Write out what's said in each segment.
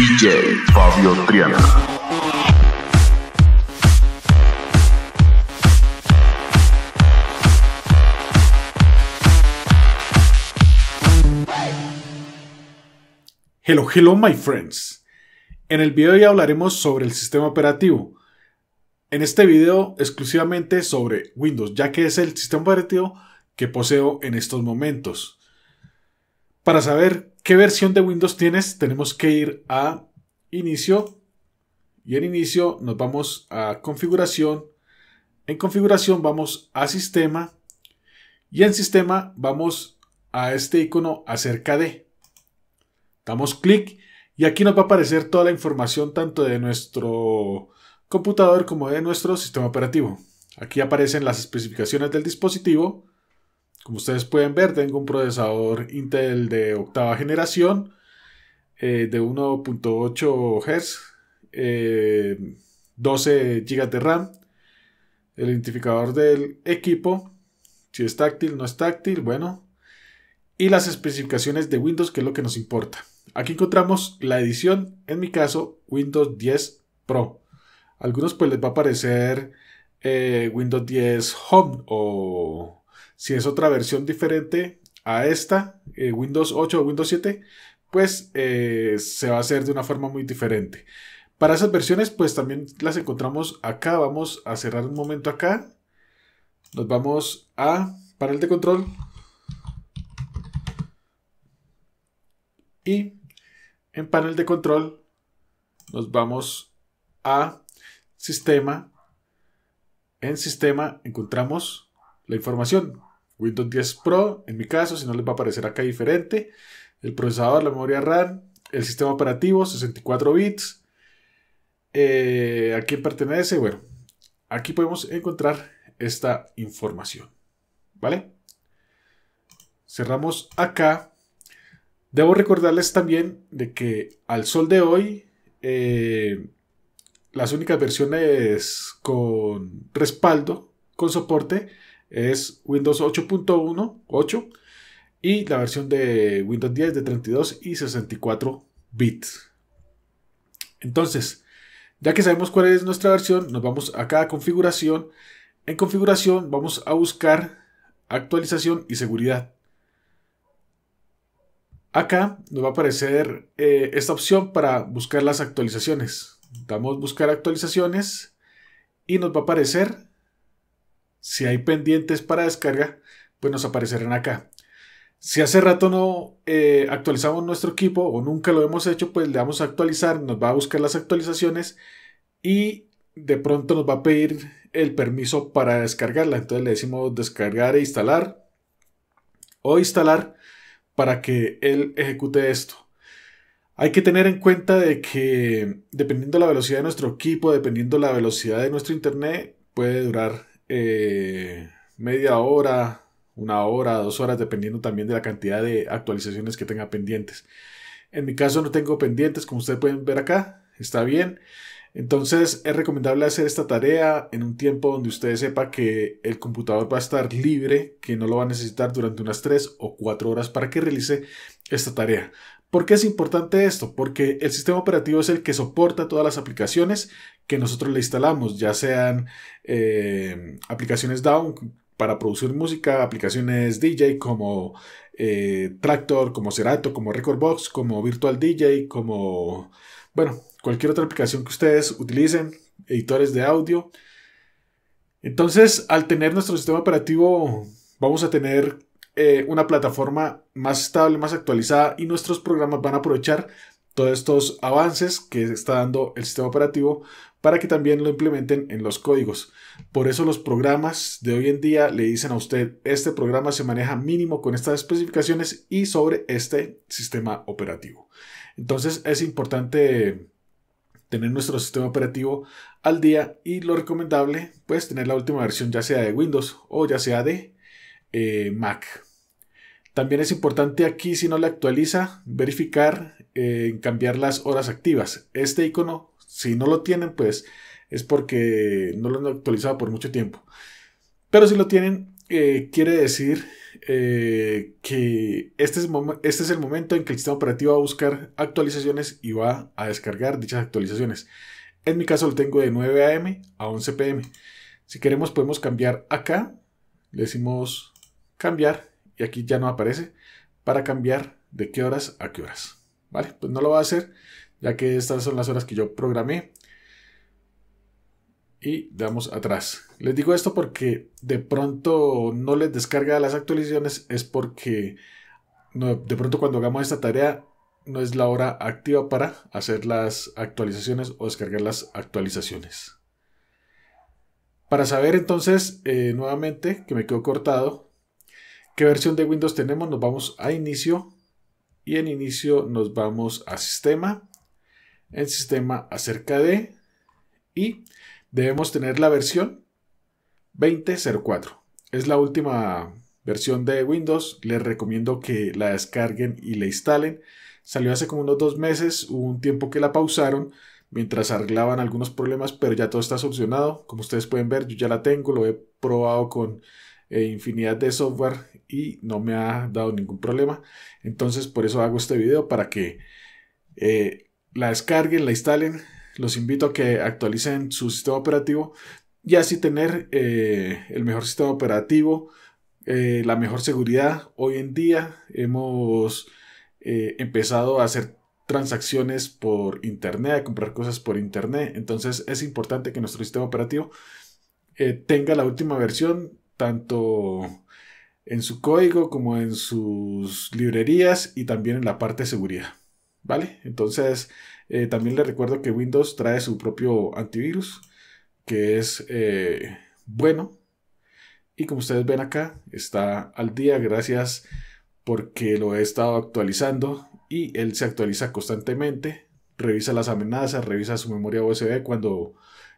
DJ Fabio Triana. Hello, hello my friends. En el video de hablaremos sobre el sistema operativo. En este video exclusivamente sobre Windows, ya que es el sistema operativo que poseo en estos momentos. Para saber qué versión de Windows tienes, tenemos que ir a inicio y en inicio nos vamos a configuración. En configuración vamos a sistema y en sistema vamos a este icono acerca de. Damos clic y aquí nos va a aparecer toda la información tanto de nuestro computador como de nuestro sistema operativo. Aquí aparecen las especificaciones del dispositivo, como ustedes pueden ver, tengo un procesador Intel de octava generación eh, de 1.8 Hz, 12 eh, GB de RAM. El identificador del equipo, si es táctil, no es táctil, bueno. Y las especificaciones de Windows, que es lo que nos importa. Aquí encontramos la edición, en mi caso, Windows 10 Pro. Algunos pues les va a aparecer eh, Windows 10 Home o si es otra versión diferente a esta, eh, Windows 8 o Windows 7, pues eh, se va a hacer de una forma muy diferente. Para esas versiones, pues también las encontramos acá. Vamos a cerrar un momento acá. Nos vamos a panel de control. Y en panel de control nos vamos a sistema. En sistema encontramos la información. Windows 10 Pro, en mi caso, si no les va a aparecer acá diferente, el procesador, la memoria RAM, el sistema operativo, 64 bits, eh, a quién pertenece, bueno, aquí podemos encontrar esta información, ¿vale? Cerramos acá. Debo recordarles también de que al sol de hoy, eh, las únicas versiones con respaldo, con soporte, es Windows 8.1, y la versión de Windows 10 de 32 y 64 bits. Entonces, ya que sabemos cuál es nuestra versión, nos vamos a cada configuración. En configuración vamos a buscar actualización y seguridad. Acá nos va a aparecer eh, esta opción para buscar las actualizaciones. Damos buscar actualizaciones y nos va a aparecer si hay pendientes para descarga, pues nos aparecerán acá. Si hace rato no eh, actualizamos nuestro equipo o nunca lo hemos hecho, pues le damos a actualizar, nos va a buscar las actualizaciones y de pronto nos va a pedir el permiso para descargarla. Entonces le decimos descargar e instalar o instalar para que él ejecute esto. Hay que tener en cuenta de que dependiendo la velocidad de nuestro equipo, dependiendo la velocidad de nuestro internet, puede durar eh, media hora, una hora, dos horas, dependiendo también de la cantidad de actualizaciones que tenga pendientes. En mi caso no tengo pendientes, como ustedes pueden ver acá, está bien. Entonces es recomendable hacer esta tarea en un tiempo donde ustedes sepa que el computador va a estar libre, que no lo va a necesitar durante unas tres o cuatro horas para que realice esta tarea. ¿Por qué es importante esto? Porque el sistema operativo es el que soporta todas las aplicaciones que nosotros le instalamos, ya sean eh, aplicaciones down para producir música, aplicaciones DJ como eh, Tractor, como Serato, como Recordbox, como Virtual DJ, como, bueno, cualquier otra aplicación que ustedes utilicen, editores de audio. Entonces, al tener nuestro sistema operativo, vamos a tener eh, una plataforma más estable, más actualizada y nuestros programas van a aprovechar todos estos avances que está dando el sistema operativo para que también lo implementen en los códigos. Por eso los programas de hoy en día le dicen a usted, este programa se maneja mínimo con estas especificaciones y sobre este sistema operativo. Entonces es importante tener nuestro sistema operativo al día y lo recomendable, pues tener la última versión ya sea de Windows o ya sea de eh, Mac. También es importante aquí, si no le actualiza, verificar eh, en cambiar las horas activas. Este icono, si no lo tienen, pues es porque no lo han actualizado por mucho tiempo. Pero si lo tienen, eh, quiere decir que este es, este es, el momento en que el sistema operativo va a buscar actualizaciones y va a descargar dichas actualizaciones. En mi caso lo tengo de 9 a.m. a 11 p.m. Si queremos podemos cambiar acá. Le decimos cambiar, y aquí ya no aparece, para cambiar de qué horas a qué horas. ¿Vale? Pues no lo va a hacer, ya que estas son las horas que yo programé. Y damos atrás. Les digo esto porque de pronto no les descarga las actualizaciones, es porque de pronto cuando hagamos esta tarea no es la hora activa para hacer las actualizaciones o descargar las actualizaciones. Para saber entonces, eh, nuevamente, que me quedo cortado, qué versión de Windows tenemos, nos vamos a inicio y en inicio nos vamos a sistema, en sistema acerca de y debemos tener la versión 2004. Es la última versión de Windows, les recomiendo que la descarguen y la instalen. Salió hace como unos dos meses, hubo un tiempo que la pausaron mientras arreglaban algunos problemas, pero ya todo está solucionado. Como ustedes pueden ver, yo ya la tengo, lo he probado con e infinidad de software y no me ha dado ningún problema. Entonces por eso hago este video para que eh, la descarguen, la instalen. Los invito a que actualicen su sistema operativo y así tener eh, el mejor sistema operativo, eh, la mejor seguridad. Hoy en día hemos empezado a hacer transacciones por internet, a comprar cosas por internet. Entonces es importante que nuestro sistema operativo tenga la última versión tanto en su código como en sus librerías y también en la parte de seguridad. ¿Vale? Entonces, eh, también le recuerdo que Windows trae su propio antivirus, que es eh, bueno. Y como ustedes ven acá, está al día gracias porque lo he estado actualizando y él se actualiza constantemente. Revisa las amenazas, revisa su memoria USB cuando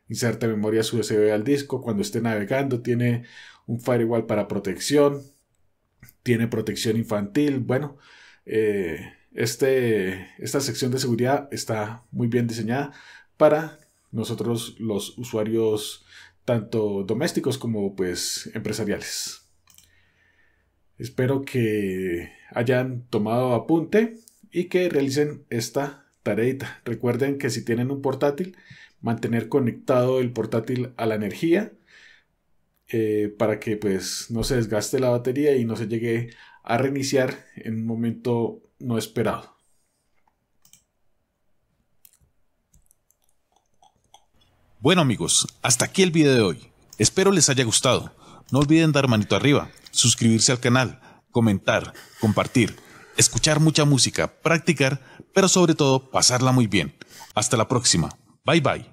inserta memoria USB al disco, cuando esté navegando, tiene un firewall para protección, tiene protección infantil, bueno, eh, este, esta sección de seguridad está muy bien diseñada para nosotros los usuarios tanto domésticos como pues empresariales. Espero que hayan tomado apunte y que realicen esta tarea. Recuerden que si tienen un portátil, mantener conectado el portátil a la energía eh, para que pues no se desgaste la batería y no se llegue a reiniciar en un momento no esperado. Bueno amigos, hasta aquí el video de hoy. Espero les haya gustado. No olviden dar manito arriba, suscribirse al canal, comentar, compartir, escuchar mucha música, practicar, pero sobre todo pasarla muy bien. Hasta la próxima. Bye bye.